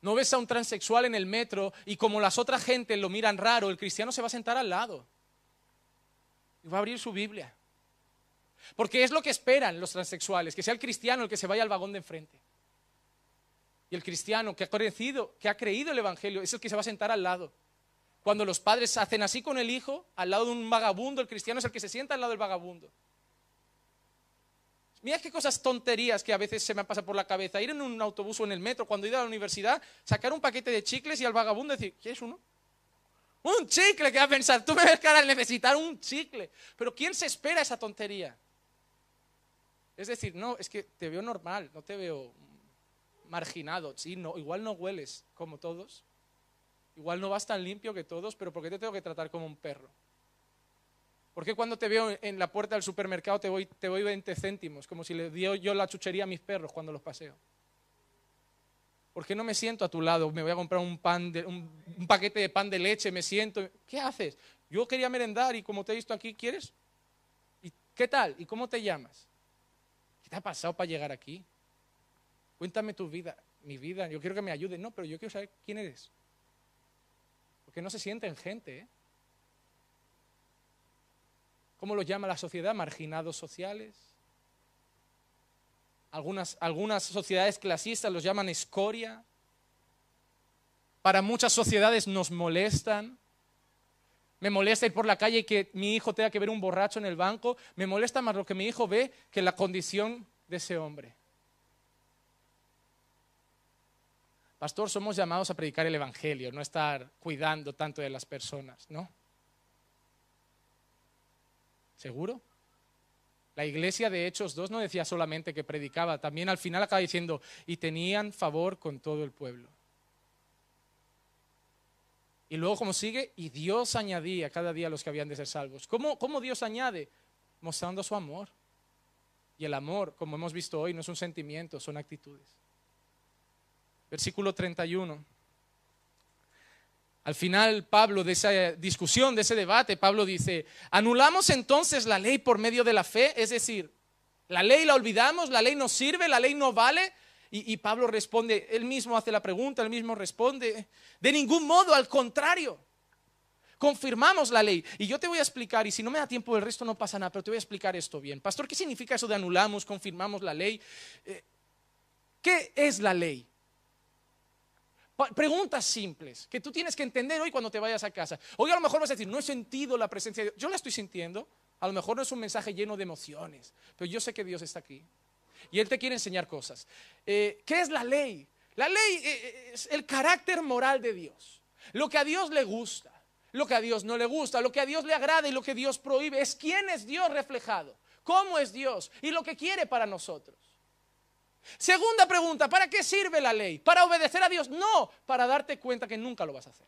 No ves a un transexual en el metro y como las otras gentes lo miran raro, el cristiano se va a sentar al lado y va a abrir su Biblia porque es lo que esperan los transexuales, que sea el cristiano el que se vaya al vagón de enfrente. Y el cristiano que ha crecido, que ha creído el Evangelio, es el que se va a sentar al lado. Cuando los padres hacen así con el hijo, al lado de un vagabundo, el cristiano es el que se sienta al lado del vagabundo. Mira qué cosas tonterías que a veces se me pasado por la cabeza. Ir en un autobús o en el metro cuando he ido a la universidad, sacar un paquete de chicles y al vagabundo decir, ¿quieres uno? Un chicle, que va a pensar? Tú me ves cara al necesitar un chicle. Pero ¿quién se espera esa tontería? Es decir, no, es que te veo normal, no te veo marginado. Sí, no, igual no hueles como todos, igual no vas tan limpio que todos, pero ¿por qué te tengo que tratar como un perro? ¿Por qué cuando te veo en la puerta del supermercado te voy, te voy 20 céntimos, como si le dio yo la chuchería a mis perros cuando los paseo? ¿Por qué no me siento a tu lado? Me voy a comprar un, pan de, un paquete de pan de leche, me siento. ¿Qué haces? Yo quería merendar y como te he visto aquí, ¿quieres? ¿Y qué tal? ¿Y cómo te llamas? ¿Te ha pasado para llegar aquí? Cuéntame tu vida, mi vida. Yo quiero que me ayudes. No, pero yo quiero saber quién eres. Porque no se sienten gente. ¿eh? ¿Cómo los llama la sociedad? Marginados sociales. Algunas, algunas sociedades clasistas los llaman escoria. Para muchas sociedades nos molestan. Me molesta ir por la calle y que mi hijo tenga que ver un borracho en el banco. Me molesta más lo que mi hijo ve que la condición de ese hombre. Pastor, somos llamados a predicar el Evangelio, no estar cuidando tanto de las personas, ¿no? ¿Seguro? La iglesia de Hechos 2 no decía solamente que predicaba, también al final acaba diciendo, y tenían favor con todo el pueblo. Y luego, como sigue, y Dios añadía cada día a los que habían de ser salvos. ¿Cómo, ¿Cómo Dios añade? Mostrando su amor. Y el amor, como hemos visto hoy, no es un sentimiento, son actitudes. Versículo 31. Al final, Pablo, de esa discusión, de ese debate, Pablo dice, anulamos entonces la ley por medio de la fe, es decir, la ley la olvidamos, la ley no sirve, la ley no vale, y, Pablo responde, él mismo hace la pregunta, él mismo responde, de ningún modo, al contrario confirmamos la ley. Y yo te voy a explicar, y si no me da tiempo el resto no pasa nada, pero te voy a explicar esto bien. Pastor, ¿qué significa eso de anulamos, confirmamos la ley? Eh, ¿Qué es la ley? Preguntas simples que tú tienes que entender hoy cuando te vayas a casa. Hoy a lo mejor vas a decir, no he sentido la presencia de Dios. Yo la estoy sintiendo. A lo mejor no es un mensaje lleno de emociones, pero yo sé que Dios está aquí y Él te quiere enseñar cosas. Eh, ¿Qué es la ley? La ley eh, eh, es el carácter moral de Dios, lo que a Dios le gusta, lo que a Dios no le gusta, lo que a Dios le agrada y lo que Dios prohíbe. Es quién es Dios reflejado, cómo es Dios y lo que quiere para nosotros. Segunda pregunta, ¿para qué sirve la ley? ¿Para obedecer a Dios? No, para darte cuenta que nunca lo vas a hacer.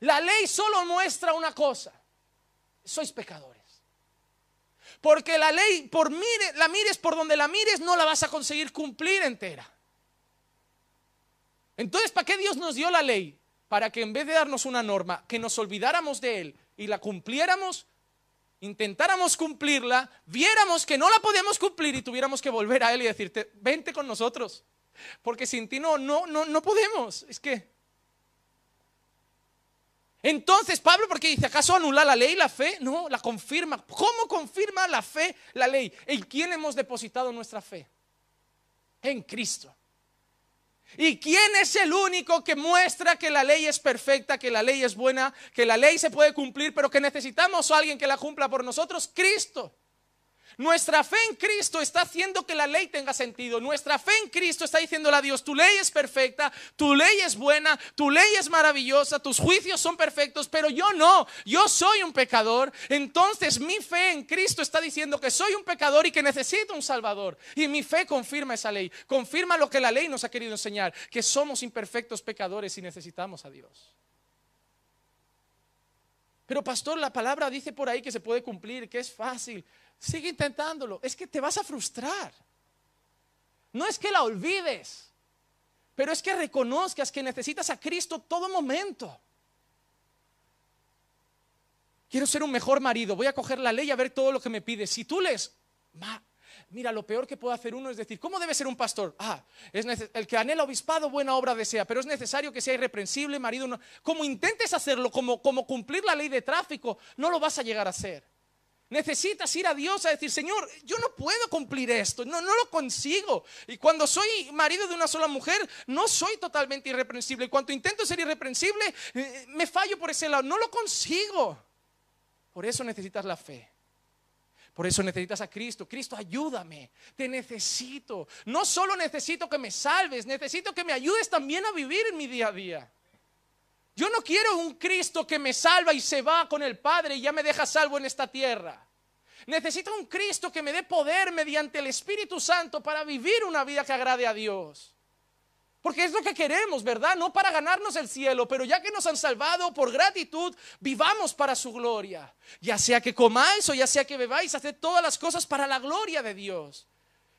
La ley solo muestra una cosa, sois pecadores. Porque la ley, por mire, la mires por donde la mires, no la vas a conseguir cumplir entera. Entonces, ¿para qué Dios nos dio la ley? Para que en vez de darnos una norma, que nos olvidáramos de Él y la cumpliéramos, intentáramos cumplirla, viéramos que no la podíamos cumplir y tuviéramos que volver a Él y decirte, vente con nosotros, porque sin ti no, no, no, no podemos. Es que entonces, Pablo, ¿por qué dice, ¿acaso anula la ley la fe? No, la confirma. ¿Cómo confirma la fe la ley? ¿En quién hemos depositado nuestra fe? En Cristo. ¿Y quién es el único que muestra que la ley es perfecta, que la ley es buena, que la ley se puede cumplir, pero que necesitamos a alguien que la cumpla por nosotros? Cristo. Nuestra fe en Cristo está haciendo que la ley tenga sentido. Nuestra fe en Cristo está diciéndole a Dios, tu ley es perfecta, tu ley es buena, tu ley es maravillosa, tus juicios son perfectos, pero yo no, yo soy un pecador. Entonces mi fe en Cristo está diciendo que soy un pecador y que necesito un Salvador. Y mi fe confirma esa ley, confirma lo que la ley nos ha querido enseñar, que somos imperfectos pecadores y necesitamos a Dios. Pero pastor, la palabra dice por ahí que se puede cumplir, que es fácil. Sigue intentándolo. Es que te vas a frustrar. No es que la olvides, pero es que reconozcas que necesitas a Cristo todo momento. Quiero ser un mejor marido. Voy a coger la ley a ver todo lo que me pide. Si tú lees, mira, lo peor que puede hacer uno es decir, ¿cómo debe ser un pastor? Ah, es el que anhela obispado, buena obra desea, pero es necesario que sea irreprensible, marido. No. Como intentes hacerlo, como, como cumplir la ley de tráfico, no lo vas a llegar a hacer. Necesitas ir a Dios a decir, Señor, yo no puedo cumplir esto, no, no lo consigo. Y cuando soy marido de una sola mujer, no soy totalmente irreprensible. Y cuando intento ser irreprensible, eh, me fallo por ese lado, no lo consigo. Por eso necesitas la fe. Por eso necesitas a Cristo. Cristo, ayúdame. Te necesito. No solo necesito que me salves, necesito que me ayudes también a vivir en mi día a día. Yo no quiero un Cristo que me salva y se va con el Padre y ya me deja salvo en esta tierra. Necesito un Cristo que me dé poder mediante el Espíritu Santo para vivir una vida que agrade a Dios. Porque es lo que queremos, ¿verdad? No para ganarnos el cielo, pero ya que nos han salvado por gratitud, vivamos para su gloria. Ya sea que comáis o ya sea que bebáis, haced todas las cosas para la gloria de Dios.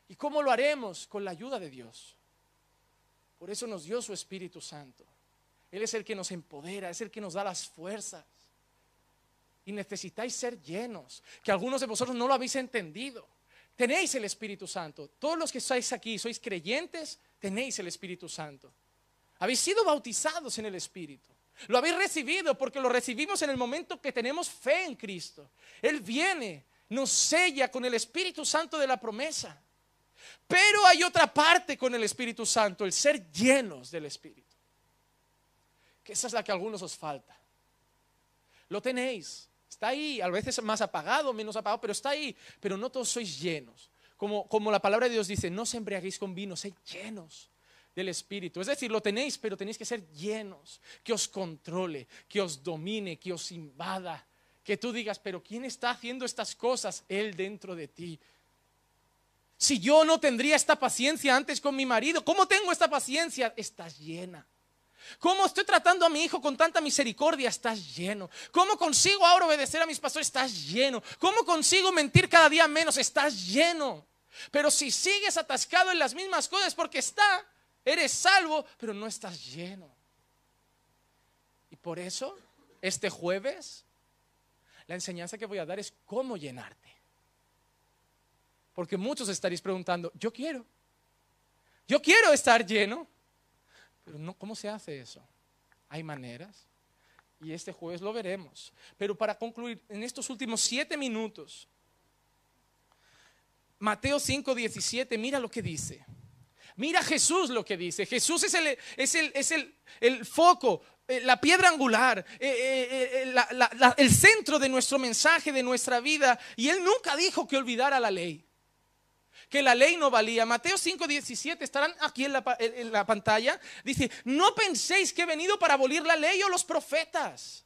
¿Y cómo lo haremos? Con la ayuda de Dios. Por eso nos dio su Espíritu Santo. Él es el que nos empodera, es el que nos da las fuerzas. Y necesitáis ser llenos, que algunos de vosotros no lo habéis entendido. Tenéis el Espíritu Santo. Todos los que estáis aquí, sois creyentes, tenéis el Espíritu Santo. Habéis sido bautizados en el Espíritu. Lo habéis recibido porque lo recibimos en el momento que tenemos fe en Cristo. Él viene, nos sella con el Espíritu Santo de la promesa. Pero hay otra parte con el Espíritu Santo, el ser llenos del Espíritu que esa es la que a algunos os falta. Lo tenéis, está ahí, a veces más apagado, menos apagado, pero está ahí, pero no todos sois llenos. Como, como la palabra de Dios dice, no se embriaguéis con vino, sed llenos del Espíritu. Es decir, lo tenéis, pero tenéis que ser llenos, que os controle, que os domine, que os invada, que tú digas, pero ¿quién está haciendo estas cosas? Él dentro de ti. Si yo no tendría esta paciencia antes con mi marido, ¿cómo tengo esta paciencia? Estás llena. ¿Cómo estoy tratando a mi hijo con tanta misericordia? Estás lleno. ¿Cómo consigo ahora obedecer a mis pastores? Estás lleno. ¿Cómo consigo mentir cada día menos? Estás lleno. Pero si sigues atascado en las mismas cosas porque está, eres salvo, pero no estás lleno. Y por eso, este jueves, la enseñanza que voy a dar es cómo llenarte. Porque muchos estaréis preguntando, yo quiero. Yo quiero estar lleno no, ¿cómo se hace eso? Hay maneras. Y este jueves lo veremos. Pero para concluir, en estos últimos siete minutos, Mateo 5, 17, mira lo que dice. Mira Jesús lo que dice. Jesús es el, foco, eh, la piedra angular, eh, eh, el centro de nuestro mensaje, de nuestra vida. Y Él nunca dijo que olvidara la ley que la ley no valía. Mateo 5, 17, estarán aquí en la, pantalla. Dice, no penséis que he venido para abolir la ley o los profetas.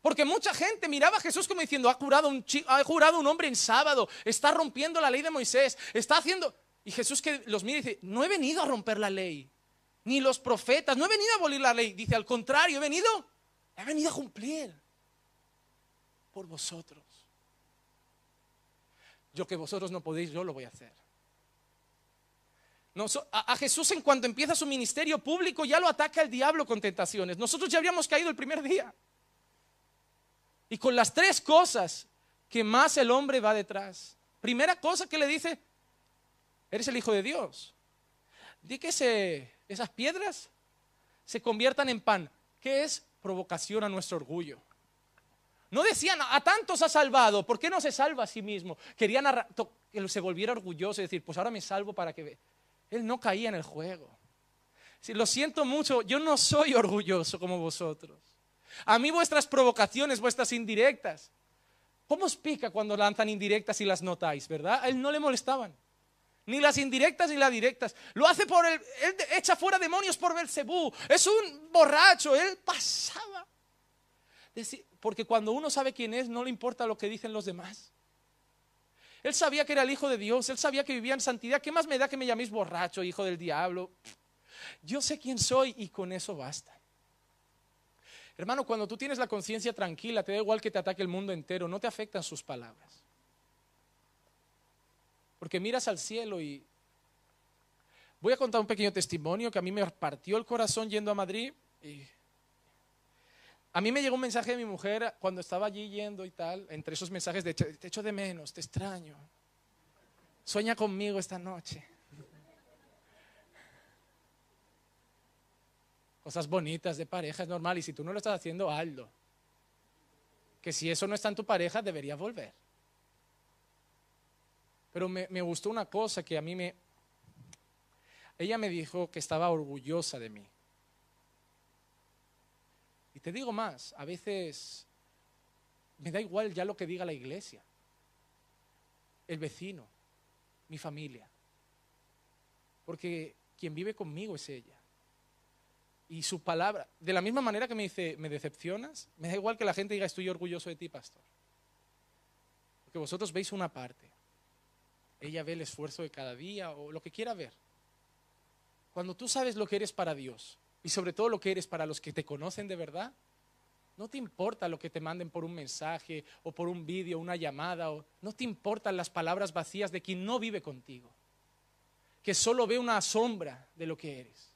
Porque mucha gente miraba a Jesús como diciendo, ha curado un ha un hombre en sábado, está rompiendo la ley de Moisés, está haciendo... Y Jesús que los mira y dice, no he venido a romper la ley, ni los profetas, no he venido a abolir la ley. Dice, al contrario, he venido, he venido a cumplir por vosotros. Yo que vosotros no podéis, yo lo voy a hacer. a, Jesús en cuanto empieza su ministerio público ya lo ataca el diablo con tentaciones. Nosotros ya habríamos caído el primer día. Y con las tres cosas que más el hombre va detrás. Primera cosa que le dice, eres el Hijo de Dios. Di que esas piedras se conviertan en pan, ¿Qué es provocación a nuestro orgullo. No decían, a tantos ha salvado, ¿por qué no se salva a sí mismo? Querían que se volviera orgulloso y decir, pues ahora me salvo para que... Él no caía en el juego. Si, lo siento mucho, yo no soy orgulloso como vosotros. A mí vuestras provocaciones, vuestras indirectas. ¿Cómo os pica cuando lanzan indirectas y las notáis, verdad? A él no le molestaban. Ni las indirectas ni las directas. Lo hace por el. Él echa fuera demonios por Belcebú. Es un borracho. Él pasaba. Porque cuando uno sabe quién es, no le importa lo que dicen los demás. Él sabía que era el Hijo de Dios, él sabía que vivía en santidad. ¿Qué más me da que me llaméis borracho, hijo del diablo? Yo sé quién soy y con eso basta. Hermano, cuando tú tienes la conciencia tranquila, te da igual que te ataque el mundo entero, no te afectan sus palabras. Porque miras al cielo y... Voy a contar un pequeño testimonio que a mí me partió el corazón yendo a Madrid y a mí me llegó un mensaje de mi mujer cuando estaba allí yendo y tal, entre esos mensajes de te echo de menos, te extraño, sueña conmigo esta noche. Cosas bonitas de pareja es normal y si tú no lo estás haciendo, hazlo. Que si eso no está en tu pareja, debería volver. Pero me gustó una cosa que a mí me... Ella me dijo que estaba orgullosa de mí. Te digo más, a veces me da igual ya lo que diga la iglesia, el vecino, mi familia, porque quien vive conmigo es ella. Y su palabra, de la misma manera que me dice, me decepcionas, me da igual que la gente diga, estoy orgulloso de ti, pastor. Porque vosotros veis una parte. Ella ve el esfuerzo de cada día o lo que quiera ver. Cuando tú sabes lo que eres para Dios, y sobre todo lo que eres para los que te conocen de verdad. No te importa lo que te manden por un mensaje o por un vídeo, una llamada, o, no te importan las palabras vacías de quien no vive contigo, que solo ve una sombra de lo que eres.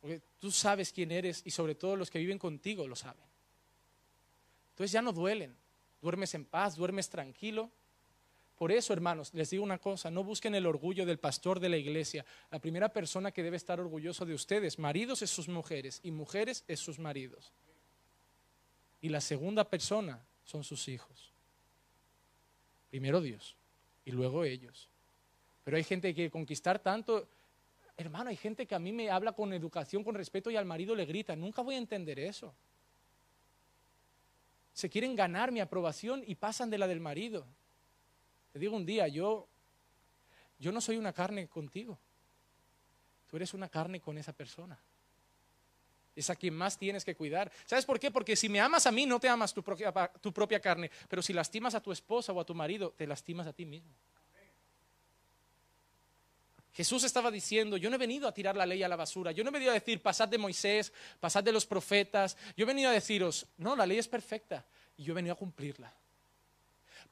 Porque tú sabes quién eres y sobre todo los que viven contigo lo saben. Entonces ya no duelen, duermes en paz, duermes tranquilo por eso, hermanos, les digo una cosa, no busquen el orgullo del pastor de la iglesia. La primera persona que debe estar orgulloso de ustedes, maridos, es sus mujeres y mujeres es sus maridos. Y la segunda persona son sus hijos. Primero Dios y luego ellos. Pero hay gente que conquistar tanto, hermano, hay gente que a mí me habla con educación, con respeto y al marido le grita, nunca voy a entender eso. Se quieren ganar mi aprobación y pasan de la del marido. Te digo un día, yo, yo no soy una carne contigo. Tú eres una carne con esa persona. Es a quien más tienes que cuidar. ¿Sabes por qué? Porque si me amas a mí, no te amas tu propia carne. Pero si lastimas a tu esposa o a tu marido, te lastimas a ti mismo. Jesús estaba diciendo, yo no he venido a tirar la ley a la basura, yo no he venido a decir, pasad de Moisés, pasad de los profetas, yo he venido a deciros, no, la ley es perfecta y yo he venido a cumplirla.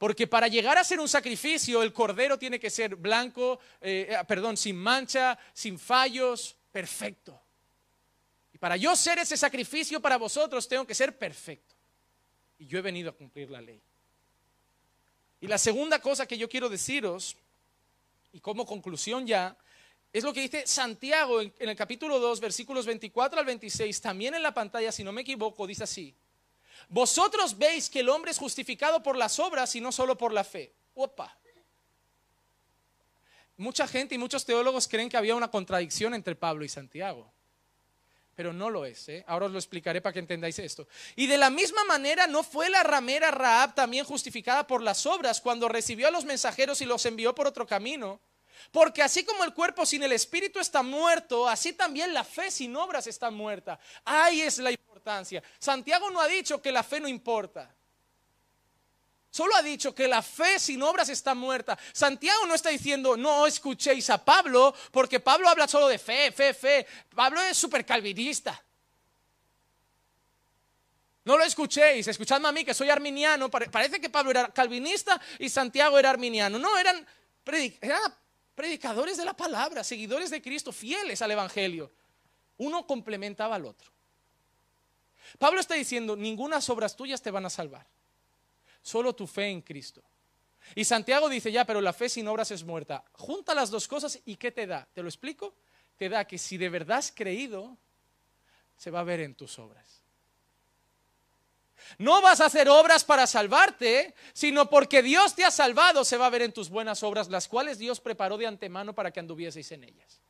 Porque para llegar a ser un sacrificio, el cordero tiene que ser blanco, eh, eh, perdón, sin mancha, sin fallos, perfecto. Y para yo ser ese sacrificio para vosotros, tengo que ser perfecto. Y yo he venido a cumplir la ley. Y la segunda cosa que yo quiero deciros, y como conclusión ya, es lo que dice Santiago en el capítulo 2, versículos 24 al 26, también en la pantalla, si no me equivoco, dice así. Vosotros veis que el hombre es justificado por las obras y no solo por la fe. Mucha gente y muchos teólogos creen que había una contradicción entre Pablo y Santiago, pero no lo es. ¿eh? Ahora os lo explicaré para que entendáis esto. Y de la misma manera, ¿no fue la ramera Raab también justificada por las obras cuando recibió a los mensajeros y los envió por otro camino? Porque así como el cuerpo sin el espíritu está muerto, así también la fe sin obras está muerta. Ahí es la importancia. Santiago no ha dicho que la fe no importa. Solo ha dicho que la fe sin obras está muerta. Santiago no está diciendo, no escuchéis a Pablo, porque Pablo habla solo de fe, fe, fe. Pablo es súper calvinista. No lo escuchéis, escuchadme a mí que soy arminiano. Parece que Pablo era calvinista y Santiago era arminiano. No, eran, eran predicadores de la palabra, seguidores de Cristo, fieles al Evangelio. Uno complementaba al otro. Pablo está diciendo, ninguna obras tuyas te van a salvar, solo tu fe en Cristo. Y Santiago dice, ya, pero la fe sin obras es muerta. Junta las dos cosas y ¿qué te da? ¿Te lo explico? Te da que si de verdad has creído, se va a ver en tus obras. No vas a hacer obras para salvarte, sino porque Dios te ha salvado, se va a ver en tus buenas obras, las cuales Dios preparó de antemano para que anduvieseis en ellas.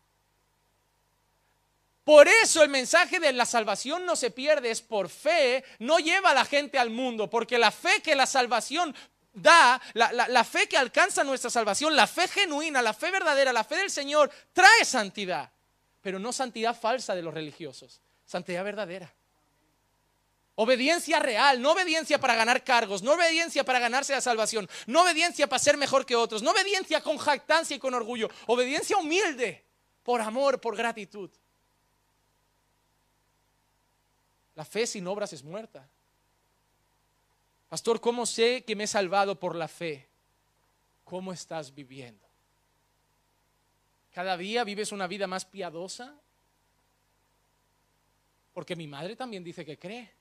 Por eso el mensaje de la salvación no se pierde, es por fe, no lleva a la gente al mundo, porque la fe que la salvación da, la, la fe que alcanza nuestra salvación, la fe genuina, la fe verdadera, la fe del Señor, trae santidad, pero no santidad falsa de los religiosos, santidad verdadera. Obediencia real, no obediencia para ganar cargos, no obediencia para ganarse la salvación, no obediencia para ser mejor que otros, no obediencia con jactancia y con orgullo, obediencia humilde, por amor, por gratitud. La fe sin obras es muerta. Pastor, ¿cómo sé que me he salvado por la fe? ¿Cómo estás viviendo? ¿Cada día vives una vida más piadosa? Porque mi madre también dice que cree.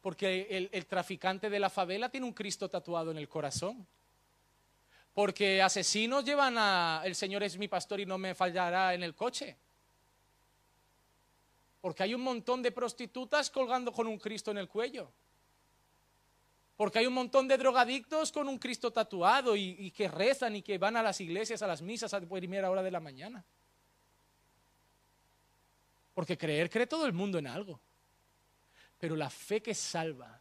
Porque el, traficante de la favela tiene un Cristo tatuado en el corazón. Porque asesinos llevan a el Señor es mi pastor y no me fallará en el coche. Porque hay un montón de prostitutas colgando con un Cristo en el cuello. Porque hay un montón de drogadictos con un Cristo tatuado y, que rezan y que van a las iglesias, a las misas a primera hora de la mañana. Porque creer cree todo el mundo en algo. Pero la fe que salva,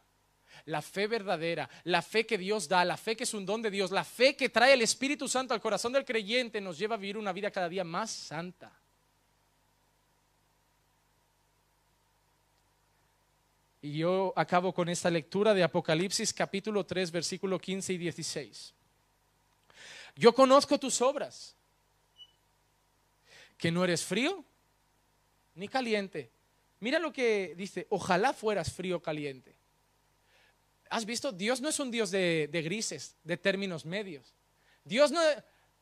la fe verdadera, la fe que Dios da, la fe que es un don de Dios, la fe que trae el Espíritu Santo al corazón del creyente nos lleva a vivir una vida cada día más santa. Y yo acabo con esta lectura de Apocalipsis capítulo 3, versículo 15 y 16. Yo conozco tus obras, que no eres frío ni caliente. Mira lo que dice, ojalá fueras frío o caliente. ¿Has visto? Dios no es un Dios de, grises, de términos medios. Dios no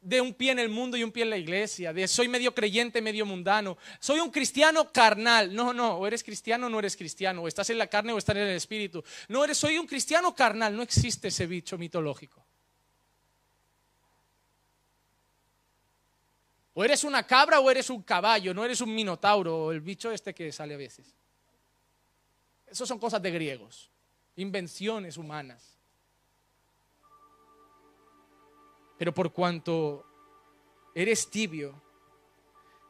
de un pie en el mundo y un pie en la iglesia, de soy medio creyente, medio mundano, soy un cristiano carnal. No, no, o eres cristiano o no eres cristiano, o estás en la carne o estás en el espíritu. No, eres, soy un cristiano carnal, no existe ese bicho mitológico. O eres una cabra o eres un caballo, no eres un minotauro o el bicho este que sale a veces. Esas son cosas de griegos, invenciones humanas. Pero por cuanto eres tibio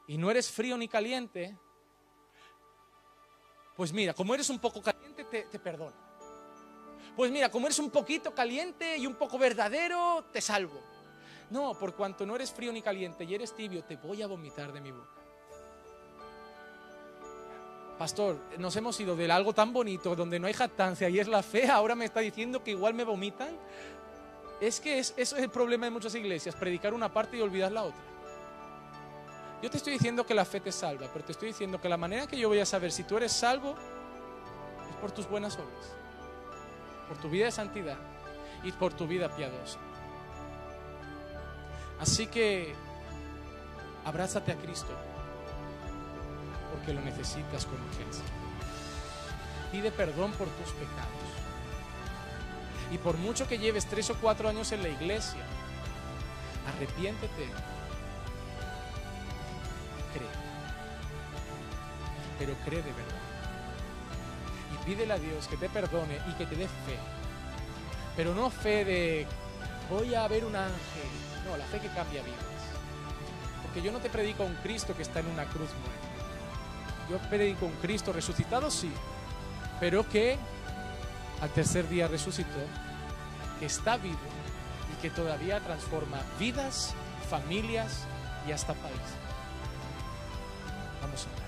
y no eres frío ni caliente, pues mira, como eres un poco caliente, te, te perdono. Pues mira, como eres un poquito caliente y un poco verdadero, te salvo. No, por cuanto no eres frío ni caliente y eres tibio, te voy a vomitar de mi boca. Pastor, nos hemos ido del algo tan bonito donde no hay jactancia y es la fe, ahora me está diciendo que igual me vomitan. Es que eso es el problema de muchas iglesias, predicar una parte y olvidar la otra. Yo te estoy diciendo que la fe te salva, pero te estoy diciendo que la manera que yo voy a saber si tú eres salvo es por tus buenas obras, por tu vida de santidad y por tu vida piadosa. Así que abrázate a Cristo, porque lo necesitas con urgencia. Pide perdón por tus pecados. Y por mucho que lleves tres o cuatro años en la iglesia, arrepiéntete. Cree. Pero cree de verdad. Y pídele a Dios que te perdone y que te dé fe. Pero no fe de voy a ver un ángel no, la fe que cambia vidas. Porque yo no te predico a un Cristo que está en una cruz muerta. Yo predico a un Cristo resucitado, sí, pero que al tercer día resucitó, que está vivo y que todavía transforma vidas, familias y hasta países. Vamos a ver.